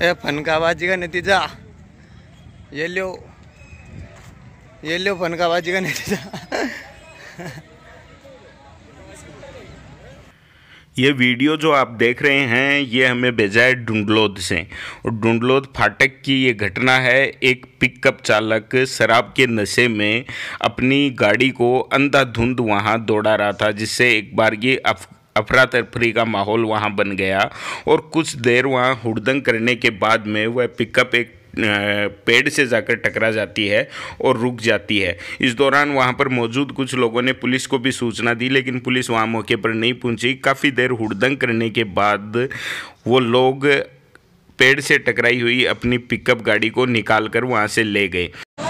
ए फनकाबाजी का नतीजा ये लो ये लो फनकाबाजी का नतीजा ये वीडियो जो आप देख रहे हैं ये हमें भेजा है डुंडलोद से और डुंडलोद फाटक की ये घटना है एक पिकअप चालक शराब के नशे में अपनी गाड़ी को अंधाधुंध वहाँ दौड़ा रहा था जिससे एक बार ये अफरा तफरी का माहौल वहाँ बन गया और कुछ देर वहाँ हुड़दंग करने के बाद में वह पिकअप एक पेड़ से जाकर टकरा जाती है और रुक जाती है इस दौरान वहाँ पर मौजूद कुछ लोगों ने पुलिस को भी सूचना दी लेकिन पुलिस वहाँ मौके पर नहीं पहुँची काफ़ी देर हुड़दंग करने के बाद वो लोग पेड़ से टकराई हुई अपनी पिकअप गाड़ी को निकाल कर वहाँ से ले गए